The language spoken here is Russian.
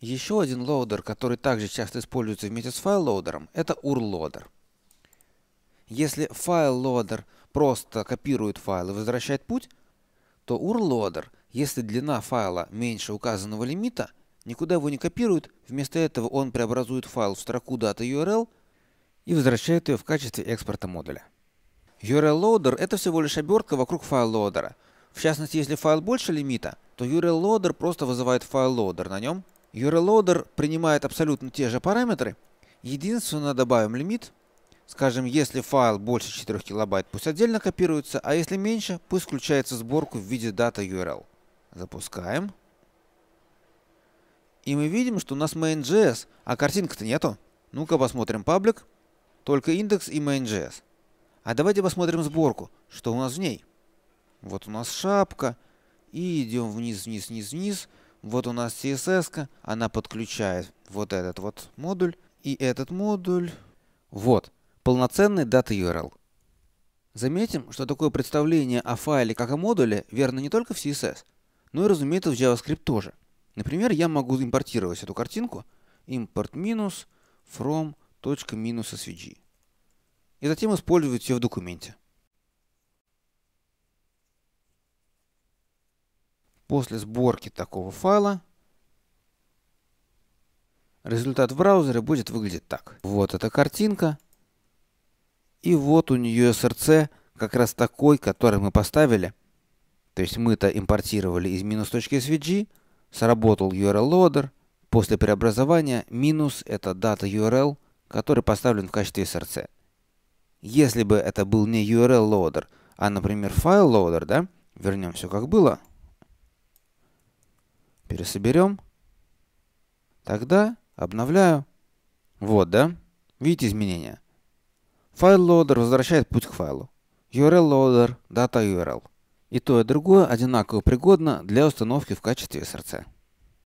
Еще один лоудер, который также часто используется вместе с файл-лоудером, это URL-лоудер. Если файл-лоудер просто копирует файл и возвращает путь, то URL-лоудер, если длина файла меньше указанного лимита, никуда его не копирует, вместо этого он преобразует файл в строку data URL и возвращает ее в качестве экспорта модуля. URL-лоудер — это всего лишь обертка вокруг файл-лоудера. В частности, если файл больше лимита, то URL-лоудер просто вызывает файл-лоудер на нем url принимает абсолютно те же параметры. Единственное, добавим лимит. Скажем, если файл больше 4 килобайт, пусть отдельно копируется, а если меньше, пусть включается сборку в виде дата URL. Запускаем. И мы видим, что у нас main.js, а картинка-то нету. Ну-ка посмотрим public, Только индекс и main.js. А давайте посмотрим сборку, что у нас в ней. Вот у нас шапка, и идем вниз, вниз, вниз, вниз. Вот у нас CSS, ка она подключает вот этот вот модуль и этот модуль. Вот, полноценный data URL. Заметим, что такое представление о файле как о модуле верно не только в CSS, но и, разумеется, в JavaScript тоже. Например, я могу импортировать эту картинку import минус from svg и затем использовать ее в документе. После сборки такого файла результат в браузере будет выглядеть так. Вот эта картинка. И вот у нее SRC как раз такой, который мы поставили. То есть мы-то импортировали из минус точки svg. сработал URL loader, после преобразования минус это дата URL, который поставлен в качестве SRC. Если бы это был не URL loader, а, например, файл loader, да, вернем все как было, или соберем. Тогда обновляю. Вот, да? Видите изменения? Файл loader возвращает путь к файлу. URL loader, data URL. И то и другое одинаково пригодно для установки в качестве SRC.